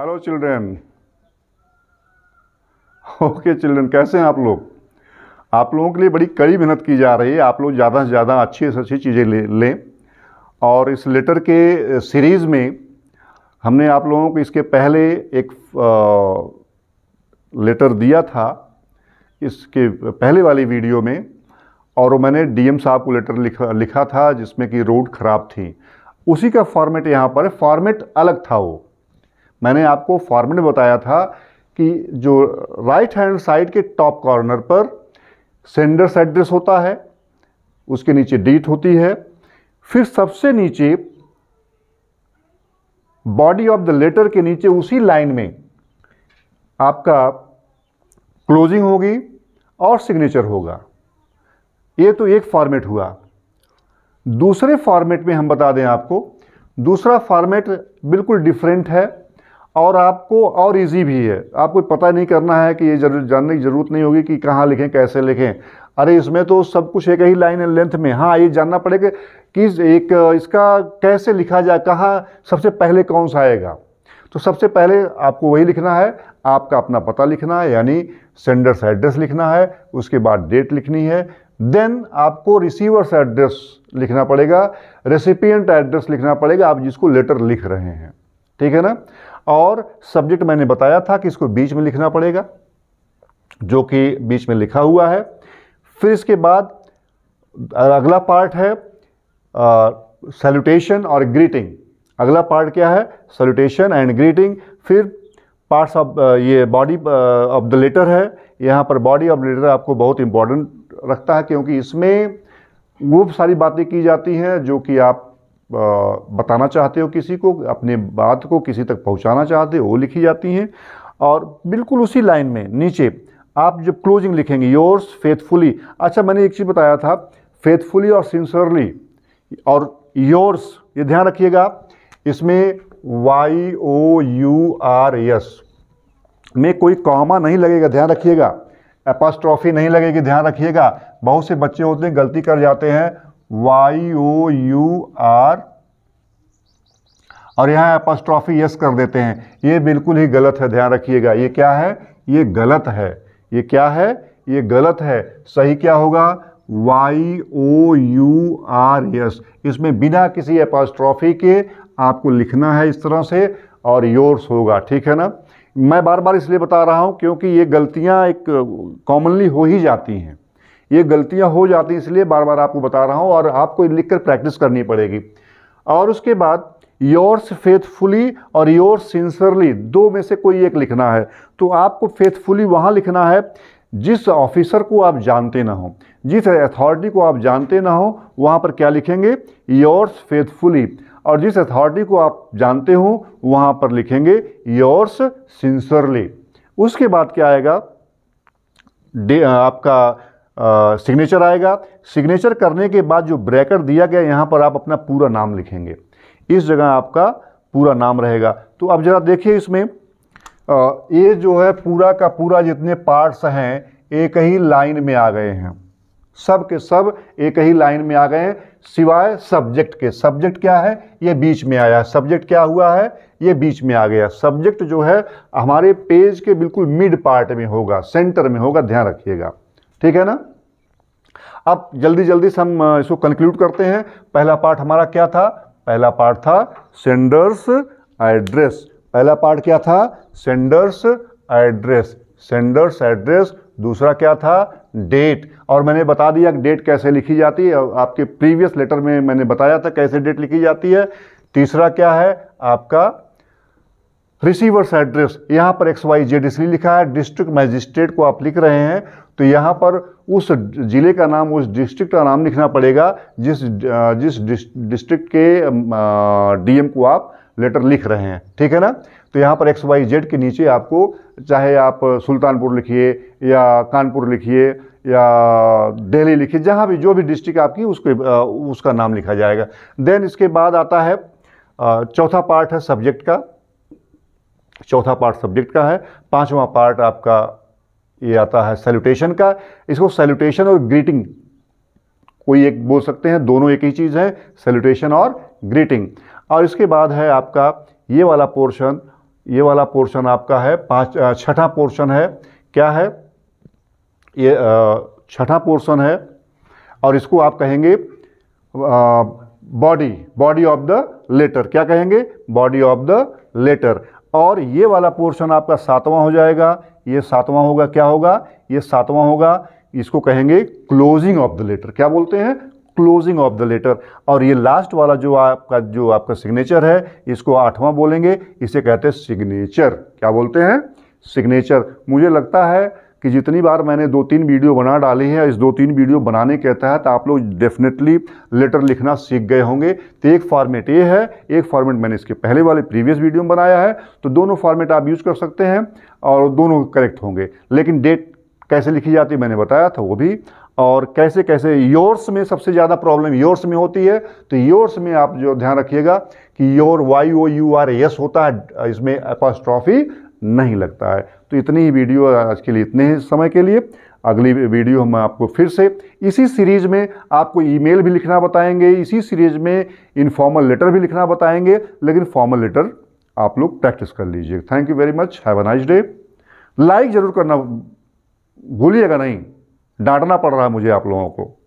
hello children okay children कैसे हैं आप लोग आप लोगों के लिए बड़ी कड़ी मेहनत की जा रही है आप लोग ज़्यादा से ज़्यादा अच्छी से अच्छी चीज़ें ले लें और इस लेटर के सीरीज़ में हमने आप लोगों को इसके पहले एक आ, लेटर दिया था इसके पहले वाली वीडियो में और मैंने डीएम साहब को लेटर लिखा लिखा था जिसमें कि रोड ख़राब थी उसी का फॉर्मेट यहाँ पर फॉर्मेट अलग था वो मैंने आपको फॉर्मूले बताया था कि जो राइट हैंड साइड के टॉप कॉर्नर पर सेंडर्स एड्रेस होता है उसके नीचे डेट होती है फिर सबसे नीचे बॉडी ऑफ द लेटर के नीचे उसी लाइन में आपका क्लोजिंग होगी और सिग्नेचर होगा ये तो एक फॉर्मेट हुआ दूसरे फॉर्मेट में हम बता दें आपको दूसरा फॉर्मेट बिल्कुल डिफरेंट है और आपको और इजी भी है आपको पता नहीं करना है कि ये जरूर जानने की ज़रूरत नहीं होगी कि कहाँ लिखें कैसे लिखें अरे इसमें तो सब कुछ एक ही लाइन एंड लेंथ में हाँ ये जानना पड़ेगा कि एक इसका कैसे लिखा जाए कहाँ सबसे पहले कौन सा आएगा तो सबसे पहले आपको वही लिखना है आपका अपना पता लिखना है यानी सेंडर्स एड्रेस लिखना है उसके बाद डेट लिखनी है देन आपको रिसीवर्स एड्रेस लिखना पड़ेगा रेसिपियंट एड्रेस लिखना पड़ेगा आप जिसको लेटर लिख रहे हैं ठीक है ना और सब्जेक्ट मैंने बताया था कि इसको बीच में लिखना पड़ेगा जो कि बीच में लिखा हुआ है फिर इसके बाद अगला पार्ट है सैल्यूटेशन और ग्रीटिंग अगला पार्ट क्या है सैल्यूटेशन एंड ग्रीटिंग फिर पार्ट्स ऑफ ये बॉडी ऑफ द लेटर है यहाँ पर बॉडी ऑफ लेटर आपको बहुत इम्पोर्टेंट रखता है क्योंकि इसमें वो सारी बातें की जाती हैं जो कि आप बताना चाहते हो किसी को अपने बात को किसी तक पहुंचाना चाहते हो वो लिखी जाती हैं और बिल्कुल उसी लाइन में नीचे आप जब क्लोजिंग लिखेंगे योर्स फेथफुली अच्छा मैंने एक चीज़ बताया था फेथफुली और सिंसरली और योर्स ये ध्यान रखिएगा इसमें Y O U R S में कोई कॉमा नहीं लगेगा ध्यान रखिएगा एपास्ट्रॉफी नहीं लगेगी ध्यान रखिएगा बहुत से बच्चे होते हैं गलती कर जाते हैं वाई ओ यू आर और यहाँ एपस्ट्रॉफी यस कर देते हैं ये बिल्कुल ही गलत है ध्यान रखिएगा ये क्या है ये गलत है ये क्या है ये गलत है सही क्या होगा Y O U R S इसमें बिना किसी एपस्ट्रॉफी के आपको लिखना है इस तरह से और योर्स होगा ठीक है ना मैं बार बार इसलिए बता रहा हूँ क्योंकि ये गलतियाँ एक कॉमनली uh, हो ही जाती हैं ये गलतियां हो जाती इसलिए बार बार आपको बता रहा हूं और आपको लिखकर प्रैक्टिस करनी पड़ेगी और उसके बाद योर्स फेथफुली और योर्स सिंसरली दो में से कोई एक लिखना है तो आपको फेथफुली वहाँ लिखना है जिस ऑफिसर को आप जानते ना हो जिस अथॉरिटी को आप जानते ना हो वहाँ पर क्या लिखेंगे योर्स फेथफुली और जिस अथॉरिटी को आप जानते हो वहाँ पर लिखेंगे योर्स सिंसरली उसके बाद क्या आएगा आपका सिग्नेचर आएगा सिग्नेचर करने के बाद जो ब्रैकेट दिया गया यहाँ पर आप अपना पूरा नाम लिखेंगे इस जगह आपका पूरा नाम रहेगा तो अब ज़रा देखिए इसमें ये जो है पूरा का पूरा जितने पार्ट्स हैं एक ही लाइन में आ गए हैं सब के सब एक ही लाइन में आ गए हैं सिवाय सब्जेक्ट के सब्जेक्ट क्या है ये बीच में आया सब्जेक्ट क्या हुआ है ये बीच में आ गया सब्जेक्ट जो है हमारे पेज के बिल्कुल मिड पार्ट में होगा सेंटर में होगा ध्यान रखिएगा ठीक है ना अब जल्दी जल्दी से हम इसको कंक्लूड करते हैं पहला पार्ट हमारा क्या था पहला पार्ट था सेंडर्स एड्रेस पहला पार्ट क्या था सेंडर्स एड्रेस सेंडर्स एड्रेस दूसरा क्या था डेट और मैंने बता दिया कि डेट कैसे लिखी जाती है आपके प्रीवियस लेटर में मैंने बताया था कैसे डेट लिखी जाती है तीसरा क्या है आपका रिसीवर्स एड्रेस यहाँ पर एक्स वाई जेड इसलिए लिखा है डिस्ट्रिक्ट मजिस्ट्रेट को आप लिख रहे हैं तो यहाँ पर उस ज़िले का नाम उस डिस्ट्रिक्ट का नाम लिखना पड़ेगा जिस जिस डिस्ट्रिक्ट के डीएम को आप लेटर लिख रहे हैं ठीक है ना तो यहाँ पर एक्स वाई जेड के नीचे आपको चाहे आप सुल्तानपुर लिखिए या कानपुर लिखिए या दिल्ली लिखिए जहाँ भी जो भी डिस्ट्रिक्ट आपकी उसको उसका नाम लिखा जाएगा देन इसके बाद आता है चौथा पार्ट है सब्जेक्ट का चौथा पार्ट सब्जेक्ट का है पांचवा पार्ट आपका ये आता है सैल्यूटेशन का इसको सैल्यूटेशन और ग्रीटिंग कोई एक बोल सकते हैं दोनों एक ही चीज़ है सैल्यूटेशन और ग्रीटिंग और इसके बाद है आपका ये वाला पोर्शन ये वाला पोर्शन आपका है पाँच छठा पोर्शन है क्या है ये छठा पोर्शन है और इसको आप कहेंगे body body of the letter क्या कहेंगे बॉडी ऑफ द लेटर और ये वाला पोर्शन आपका सातवां हो जाएगा ये सातवां होगा क्या होगा ये सातवां होगा इसको कहेंगे क्लोजिंग ऑफ द लेटर क्या बोलते हैं क्लोजिंग ऑफ द लेटर और ये लास्ट वाला जो आपका जो आपका सिग्नेचर है इसको आठवां बोलेंगे इसे कहते हैं सिग्नेचर क्या बोलते हैं सिग्नेचर मुझे लगता है कि जितनी बार मैंने दो तीन वीडियो बना डाली है इस दो तीन वीडियो बनाने के तहत आप लोग डेफिनेटली लेटर लिखना सीख गए होंगे तो एक फॉर्मेट ये है एक फॉर्मेट मैंने इसके पहले वाले प्रीवियस वीडियो में बनाया है तो दोनों फॉर्मेट आप यूज़ कर सकते हैं और दोनों करेक्ट होंगे लेकिन डेट कैसे लिखी जाती है मैंने बताया था वो भी और कैसे कैसे योर्स में सबसे ज़्यादा प्रॉब्लम योर्स में होती है तो योर्स में आप जो ध्यान रखिएगा कि your Y O U R S होता है इसमें एपास्ट्रॉफी नहीं लगता है तो इतनी ही वीडियो आज के लिए इतने ही समय के लिए अगली वीडियो हम आपको फिर से इसी सीरीज़ में आपको ईमेल भी लिखना बताएंगे इसी सीरीज़ में इनफॉर्मल लेटर भी लिखना बताएंगे लेकिन फॉर्मल लेटर आप लोग प्रैक्टिस कर लीजिए thank you very much have a nice day like ज़रूर करना भूलिएगा नहीं डांटना पड़ रहा है मुझे आप लोगों को